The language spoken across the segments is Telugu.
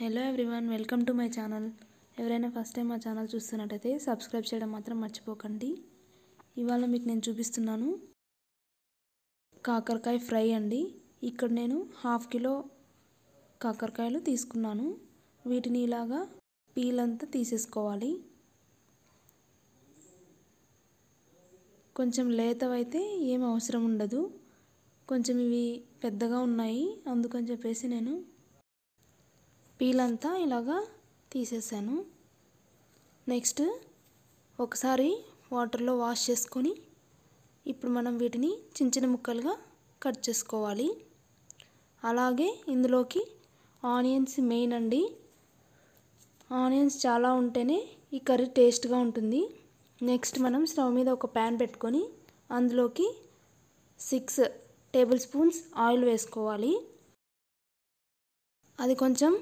hello everyone welcome to my channel ఎవరైనా ఫస్ట్ టైం మా ఛానల్ చూస్తున్నట్టయితే సబ్స్క్రైబ్ చేయడం మాత్రం మర్చిపోకండి ఇవాళ మీకు నేను చూపిస్తున్నాను కాకరకాయ ఫ్రై అండి ఇక్కడ నేను హాఫ్ కిలో కాకరకాయలు తీసుకున్నాను వీటిని ఇలాగా పీల్ అంతా తీసేసుకోవాలి కొంచెం లేతవైతే ఏం అవసరం ఉండదు కొంచెం ఇవి పెద్దగా ఉన్నాయి అందుకని చెప్పేసి నేను పీల్ అంతా ఇలాగా తీసేసాను నెక్స్ట్ ఒకసారి వాటర్లో వాష్ చేసుకొని ఇప్పుడు మనం వీటిని చిన్న చిన్న ముక్కలుగా కట్ చేసుకోవాలి అలాగే ఇందులోకి ఆనియన్స్ మెయిన్ అండి ఆనియన్స్ చాలా ఉంటేనే ఈ కర్రీ టేస్ట్గా ఉంటుంది నెక్స్ట్ మనం స్టవ్ మీద ఒక ప్యాన్ పెట్టుకొని అందులోకి సిక్స్ టేబుల్ స్పూన్స్ ఆయిల్ వేసుకోవాలి అది కొంచెం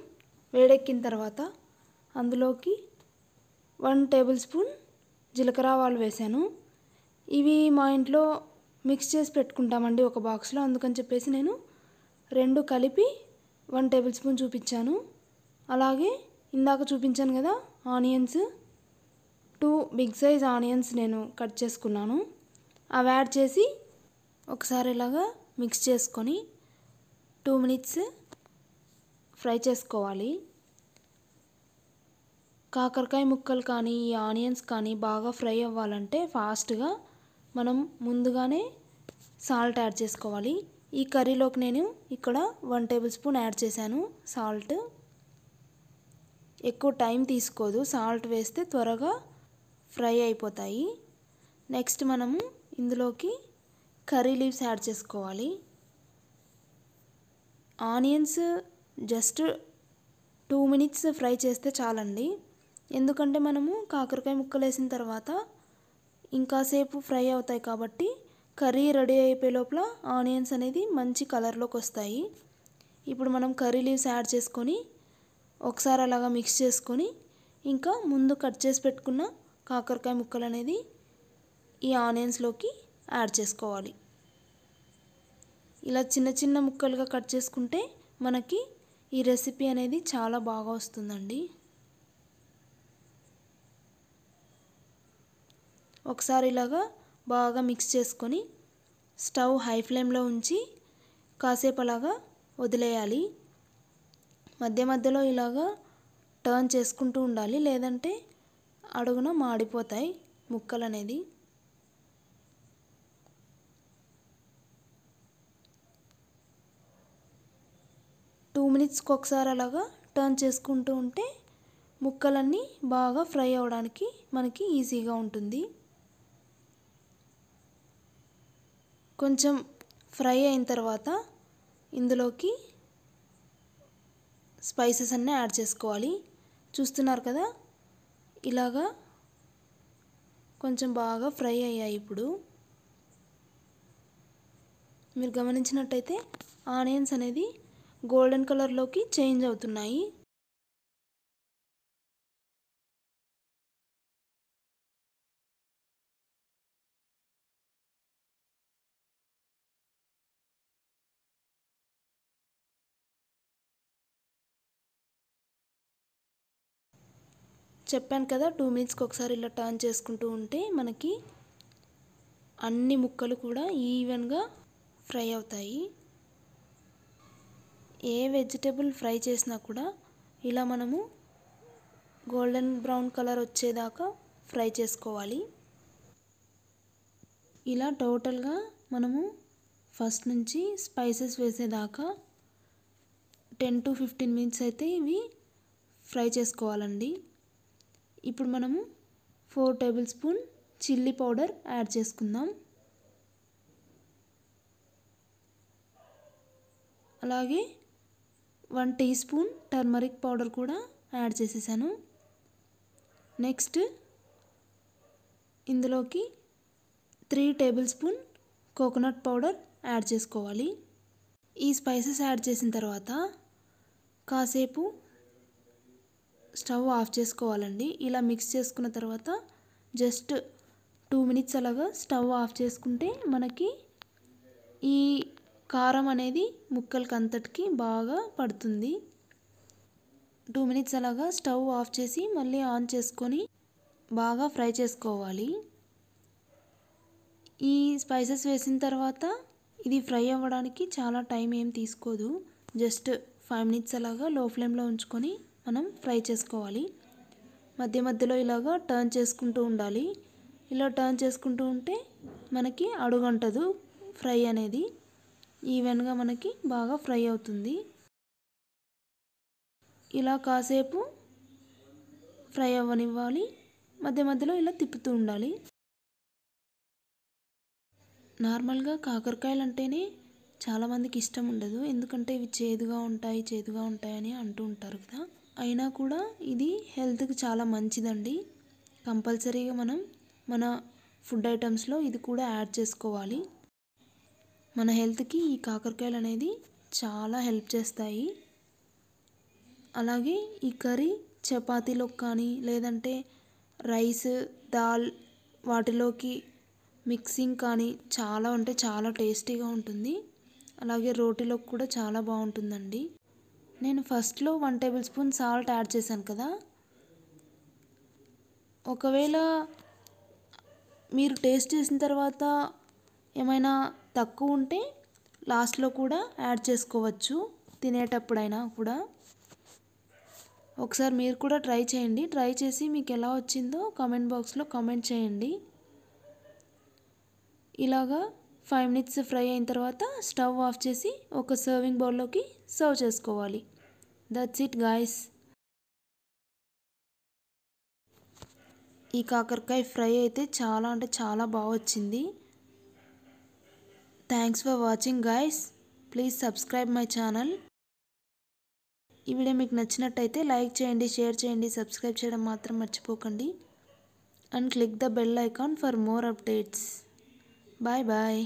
వేడెక్కిన తర్వాత అందులోకి వన్ టేబుల్ స్పూన్ జీలకర్ర ఆవాలు వేశాను ఇవి మా ఇంట్లో మిక్స్ చేసి పెట్టుకుంటామండి ఒక బాక్స్లో అందుకని చెప్పేసి నేను రెండు కలిపి వన్ టేబుల్ స్పూన్ చూపించాను అలాగే ఇందాక చూపించాను కదా onions two big size onions నేను కట్ చేసుకున్నాను అవి యాడ్ చేసి ఒకసారి ఇలాగా మిక్స్ చేసుకొని టూ మినిట్స్ ఫ్రై చేసుకోవాలి కాకరకాయ ముక్కలు కానీ ఈ ఆనియన్స్ కానీ బాగా ఫ్రై అవ్వాలంటే ఫాస్ట్గా మనం ముందుగానే సాల్ట్ యాడ్ చేసుకోవాలి ఈ కర్రీలోకి నేను ఇక్కడ వన్ టేబుల్ స్పూన్ యాడ్ చేశాను సాల్ట్ ఎక్కువ టైం తీసుకోదు సాల్ట్ వేస్తే త్వరగా ఫ్రై అయిపోతాయి నెక్స్ట్ మనము ఇందులోకి కర్రీ లీవ్స్ యాడ్ చేసుకోవాలి onions just two minutes fry చేస్తే చాలండి ఎందుకంటే మనము కాకరకాయ ముక్కలు వేసిన తర్వాత ఇంకాసేపు ఫ్రై అవుతాయి కాబట్టి కర్రీ రెడీ అయిపోయే లోపల ఆనియన్స్ అనేది మంచి కలర్లోకి వస్తాయి ఇప్పుడు మనం కర్రీ లీవ్స్ యాడ్ చేసుకొని ఒకసారి అలాగా మిక్స్ చేసుకొని ఇంకా ముందు కట్ చేసి పెట్టుకున్న కాకరకాయ ముక్కలు అనేది ఈ ఆనియన్స్లోకి యాడ్ చేసుకోవాలి ఇలా చిన్న చిన్న ముక్కలుగా కట్ చేసుకుంటే మనకి ఈ రెసిపీ అనేది చాలా బాగా వస్తుందండి ఒకసారి ఇలాగా బాగా మిక్స్ చేసుకొని స్టవ్ హై ఫ్లేమ్లో ఉంచి కాసేపు అలాగా వదిలేయాలి మధ్య మధ్యలో ఇలాగా టర్న్ చేసుకుంటూ ఉండాలి లేదంటే అడుగున మాడిపోతాయి ముక్కలు అనేది టూ మినిట్స్కి ఒకసారి అలాగా టర్న్ చేసుకుంటూ ఉంటే ముక్కలన్నీ బాగా ఫ్రై అవడానికి మనకి ఈజీగా ఉంటుంది కొంచెం ఫ్రై అయిన తర్వాత ఇందులోకి స్పైసెస్ అన్నీ యాడ్ చేసుకోవాలి చూస్తున్నారు కదా ఇలాగా కొంచెం బాగా ఫ్రై అయ్యాయి ఇప్పుడు మీరు గమనించినట్టయితే ఆనియన్స్ అనేది గోల్డెన్ కలర్లోకి చేంజ్ అవుతున్నాయి చెప్పాను కదా టూ మినిట్స్కి ఒకసారి ఇలా టర్న్ చేసుకుంటూ ఉంటే మనకి అన్ని ముక్కలు కూడా ఈవెన్గా ఫ్రై అవుతాయి ఏ వెజిటేబుల్ ఫ్రై చేసినా కూడా ఇలా మనము గోల్డెన్ బ్రౌన్ కలర్ వచ్చేదాకా ఫ్రై చేసుకోవాలి ఇలా టోటల్గా మనము ఫస్ట్ నుంచి స్పైసెస్ వేసేదాకా టెన్ టు ఫిఫ్టీన్ మినిట్స్ అయితే ఇవి ఫ్రై చేసుకోవాలండి ఇప్పుడు మనము four table spoon chilli powder add చేసుకుందాం అలాగే one tea spoon turmeric powder కూడా యాడ్ చేసేసాను నెక్స్ట్ ఇందులోకి three table spoon coconut powder add చేసుకోవాలి ఈ స్పైసెస్ యాడ్ చేసిన తర్వాత కాసేపు స్టవ్ ఆఫ్ చేసుకోవాలండి ఇలా మిక్స్ చేసుకున్న తర్వాత జస్ట్ టూ మినిట్స్ అలాగా స్టవ్ ఆఫ్ చేసుకుంటే మనకి ఈ కారం అనేది ముక్కలకి అంతటికి బాగా పడుతుంది టూ మినిట్స్ అలాగా స్టవ్ ఆఫ్ చేసి మళ్ళీ ఆన్ చేసుకొని బాగా ఫ్రై చేసుకోవాలి ఈ స్పైసెస్ వేసిన తర్వాత ఇది ఫ్రై అవ్వడానికి చాలా టైం ఏం తీసుకోదు జస్ట్ ఫైవ్ మినిట్స్ అలాగా లో ఫ్లేమ్లో ఉంచుకొని మనం ఫ్రై చేసుకోవాలి మధ్య మధ్యలో ఇలాగా టర్న్ చేసుకుంటూ ఉండాలి ఇలా టర్న్ చేసుకుంటూ ఉంటే మనకి అడుగుంటదు ఫ్రై అనేది ఈవెన్గా మనకి బాగా ఫ్రై అవుతుంది ఇలా కాసేపు ఫ్రై అవ్వనివ్వాలి మధ్య మధ్యలో ఇలా తిప్పుతూ ఉండాలి నార్మల్గా కాకరకాయలు అంటేనే చాలామందికి ఇష్టం ఉండదు ఎందుకంటే ఇవి చేదుగా ఉంటాయి చేదుగా ఉంటాయని అంటూ ఉంటారు కదా అయినా కూడా ఇది హెల్త్కి చాలా మంచిదండి కంపల్సరీగా మనం మన ఫుడ్ ఐటమ్స్లో ఇది కూడా యాడ్ చేసుకోవాలి మన హెల్త్కి ఈ కాకరకాయలు అనేది చాలా హెల్ప్ చేస్తాయి అలాగే ఈ కర్రీ చపాతీలో కానీ లేదంటే రైస్ దాల్ వాటిలోకి మిక్సింగ్ కానీ చాలా అంటే చాలా టేస్టీగా ఉంటుంది అలాగే రోటీలోకి కూడా చాలా బాగుంటుందండి నేను ఫస్ట్లో one table spoon salt add చేశాను కదా ఒకవేళ మీరు టేస్ట్ చేసిన తర్వాత ఏమైనా తక్కువ ఉంటే లాస్ట్లో కూడా యాడ్ చేసుకోవచ్చు తినేటప్పుడైనా కూడా ఒకసారి మీరు కూడా ట్రై చేయండి ట్రై చేసి మీకు ఎలా వచ్చిందో కామెంట్ బాక్స్లో కామెంట్ చేయండి ఇలాగా ఫైవ్ మినిట్స్ ఫ్రై అయిన తర్వాత స్టవ్ ఆఫ్ చేసి ఒక సర్వింగ్ బౌల్లోకి సర్వ్ చేసుకోవాలి దట్స్ ఇట్ గాయస్ ఈ కాకరకాయ ఫ్రై అయితే చాలా అంటే చాలా బాగా వచ్చింది thanks for watching guys please subscribe my channel ఈ వీడియో మీకు నచ్చినట్టయితే లైక్ చేయండి షేర్ చేయండి సబ్స్క్రైబ్ చేయడం మాత్రం మర్చిపోకండి and click the bell icon for more updates bye bye